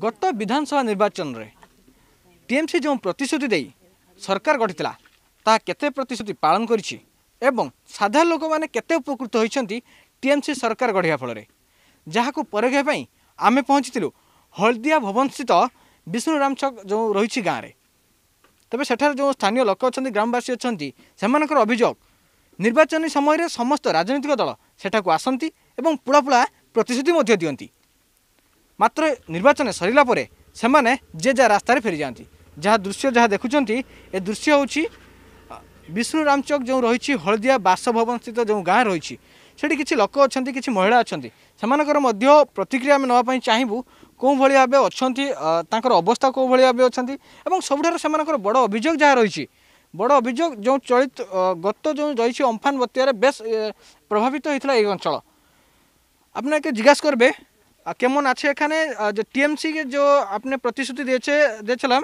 ଗତ ବିଧାନସଭା ନିର୍ବାଚନରେ ଟିଏମ୍ସି ଯେଉଁ ପ୍ରତିଶ୍ରୁତି ଦେଇ ସରକାର ଗଢ଼ିଥିଲା ତାହା କେତେ ପ୍ରତିଶ୍ରୁତି ପାଳନ କରିଛି ଏବଂ ସାଧାରଣ ଲୋକମାନେ କେତେ ଉପକୃତ ହୋଇଛନ୍ତି ଟିଏମ୍ସି ସରକାର ଗଢ଼ିବା ଫଳରେ ଯାହାକୁ ପରଖିବା ପାଇଁ ଆମେ ପହଞ୍ଚିଥିଲୁ ହଳଦିଆ ଭବନସ୍ଥିତ ବିଷ୍ଣୁ ରାମ ଛକ ଯେଉଁ ରହିଛି ଗାଁରେ ତେବେ ସେଠାରେ ଯେଉଁ ସ୍ଥାନୀୟ ଲୋକ ଅଛନ୍ତି ଗ୍ରାମବାସୀ ଅଛନ୍ତି ସେମାନଙ୍କର ଅଭିଯୋଗ ନିର୍ବାଚନୀ ସମୟରେ ସମସ୍ତ ରାଜନୈତିକ ଦଳ ସେଠାକୁ ଆସନ୍ତି ଏବଂ ପୁଳା ପୁଳା ପ୍ରତିଶ୍ରୁତି ମଧ୍ୟ ଦିଅନ୍ତି মাত্র নির্বাচন সরিলা পরে সেমানে যে যা রাস্তায় ফেরি যাতে যা দৃশ্য যা দেখুম এ দৃশ্য হচ্ছে বিষ্ণু রামচক যে রয়েছে হলদিয়া বাসভবন স্থিত যে গাঁ রয়েছে সেটি কিছু লোক অনেক কিছু মহিলা অনেক মধ্য প্রতিক্রিয়া আমি নেওয়া চাহিবু কোভাবে ভাবে অনেক অবস্থা কোভাবে ভাবে অনেক এবং সবুঠার সে বড় অভিযোগ যা রয়েছে বড় অভিযোগ যে চলিত গত যে রয়েছে অম্ফান বতিয়ারে বেশ প্রভাবিত হয়েছিল এই অঞ্চল আপনাকে জিজ্ঞাসা করবে কেমন আছে এখানে যে টিএমসি কে যে আপনি প্রতিশ্রুতি দিয়েছে দিয়েছিলাম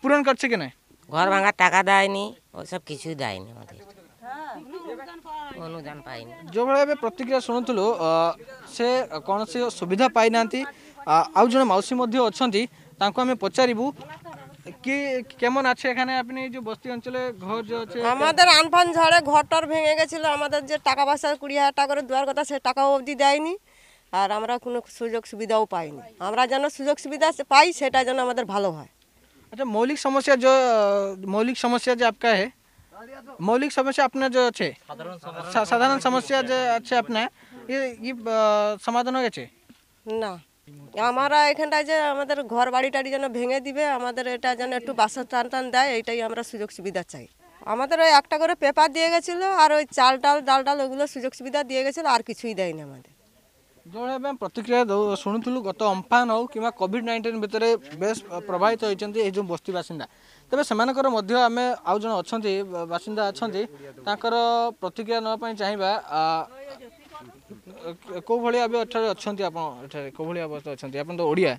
পূরণ করছে কিনা ঘর ভাঙার টাকা দেয়নি ওইসব কিছু দেয়নি আমাদের অনুদান পাইনি ଯେଉଁଭଳି ଏବେ ପ୍ରତିକ୍ରିୟା ଶୁଣୁଥିଲୁ ସେ କୌଣସି ସୁବିଧା ପାଇନାହାନ୍ତି ଆଉ ଜଣେ ମାଉସୀ ମଧ୍ୟ কি কেমন আছে এখানে আপনি যে বস্তি অঞ্চলে ঘর যে আমাদের আনফান ঝড়ে ঘরটার ভেঙে গেছিল আমাদের যে টাকা পয়সা কুড়ি হাজার টাকা করে দেওয়ার কথা সে টাকা অবধি দেয়নি আর আমরা কোনো সুযোগ সুবিধাও পাইনি আমরা যেন সুযোগ সুবিধা পাই সেটা যেন আমাদের ভালো হয় আচ্ছা মৌলিক সমস্যা যে মৌলিক সমস্যা যে আপকা হে মৌলিক সমস্যা আপনার যে আছে সাধারণ সমস্যা যে আছে আপনার ই সমাধান হয়ে গেছে না আমরা এখানটায় যে আমাদের ঘর বাড়ি টাড়ি যেন ভেঙে দিবে আমাদের এটা যেন একটু বাসস্থান টান দেয় এইটাই আমরা সুযোগ সুবিধা চাই আমাদের ওই একটা করে পেপার দিয়ে গেছিলো আর ওই চাল ডাল ডাল ডাল ওগুলো সুযোগ সুবিধা দিয়ে গেছিলো আর কিছুই দেয়নি আমাদের ଯେଉଁଭଳି ଆମେ ପ୍ରତିକ୍ରିୟା ଦେଉ ଶୁଣୁଥିଲୁ ଗତ ଅମ୍ଫାନ ହେଉ କିମ୍ବା କୋଭିଡ଼ ନାଇଣ୍ଟିନ୍ ଭିତରେ ବେଶ ପ୍ରଭାବିତ ହୋଇଛନ୍ତି ଏଇ ଯେଉଁ ବସ୍ତି ବାସିନ୍ଦା ତେବେ ସେମାନଙ୍କର ମଧ୍ୟ ଆମେ ଆଉ ଜଣେ ଅଛନ୍ତି ବାସିନ୍ଦା ଅଛନ୍ତି ତାଙ୍କର ପ୍ରତିକ୍ରିୟା ନେବା ପାଇଁ ଚାହିଁବା କେଉଁ ଭଳିଆ ଏବେ ଏଠାରେ ଅଛନ୍ତି ଆପଣ ଏଠାରେ କେଉଁ ଭଳିଆ ଅବସ୍ଥା ଅଛନ୍ତି ଆପଣ ତ ଓଡ଼ିଆ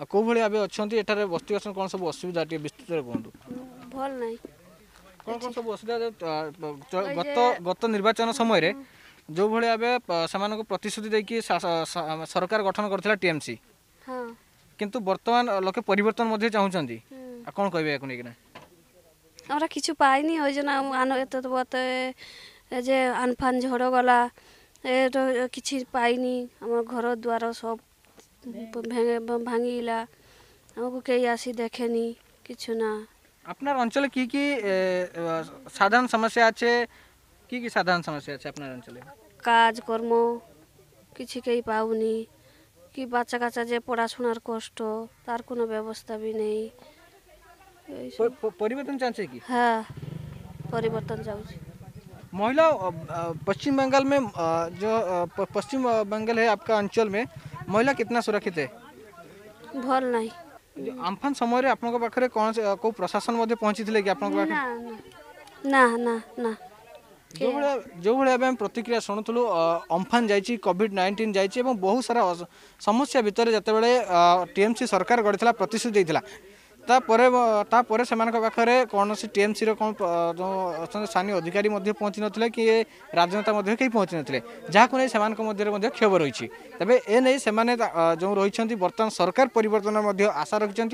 ଆଉ କେଉଁ ଭଳିଆ ଏବେ ଅଛନ୍ତି ଏଠାରେ ବସ୍ତି ବାସନ କ'ଣ ସବୁ ଅସୁବିଧା ଟିକେ ବିସ୍ତୃତରେ କୁହନ୍ତୁ ଭଲ ନାହିଁ କ'ଣ କ'ଣ ସବୁ ଅସୁବିଧା ଗତ ନିର୍ବାଚନ ସମୟରେ ଯେଉଁଭଳି ଭାବେ ସେମାନଙ୍କୁ ପ୍ରତିଶ୍ରୁତି ଦେଇକି ସରକାର ଗଠନ କରିଥିଲା ଟିଏମ୍ସି କିନ୍ତୁ ବର୍ତ୍ତମାନ ଲୋକେ ପରିବର୍ତ୍ତନ ମଧ୍ୟ ଚାହୁଁଛନ୍ତି ଆଉ କ'ଣ କହିବେ ଏହାକୁ ନେଇକିନା আমরা কিছু পাইনি ওই জন্য বলতে যে আনফান ঝড় গলা এটা কিছু পাইনি আমার ঘর দুয়ার সব ভেঙে ভাঙিলা আমাকে কেউ আসি দেখেনি কিছু না আপনার অঞ্চলে কি কি সাধারণ সমস্যা আছে কি কি সাধারণ সমস্যা আছে আপনার অঞ্চলে কাজকর্ম কিছু কেই পাওনি কি বাচ্চা কাচ্চা যে পড়াশোনার কষ্ট তার কোনো ব্যবস্থা বি নেই পরিবর্তন চাচ্ছে কি হ্যাঁ परिवर्तन जाऊँ महिला पश्चिम बंगाल में जो पश्चिम बंगाल है आपका अंचल में महिला कितना सुरक्षित है भल नहीं আমফান সময় আপনার পাখে কোণ কেউ প্রশাসন মধ্যে পৌঁছি কি আপনার পাখে না না না না जो जोभरि प्रतिक्रिया सुन्नु अम्फान जाइ कोभिड नाइन्टिन जाइन्छ बहुसारा समस्या भित्र जतिबेला टीएमसी सरकार गढिति प्रतिश्रुतिपर समाखेर कसैस टिएमसी र जो स्थानीय अधिकारिम पहचि न कि राजनता केही पहचि नै जहाँको नै मध्यभ रहेछ तब एउटा जो रहिले बर्तन सरकार पतन आशा पश्चिम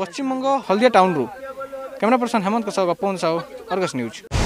पश्चिमबङ हल्दिया टाउन रु कमेरा पर्सन हेमन्तको साहु गप्पव साहु न्यूज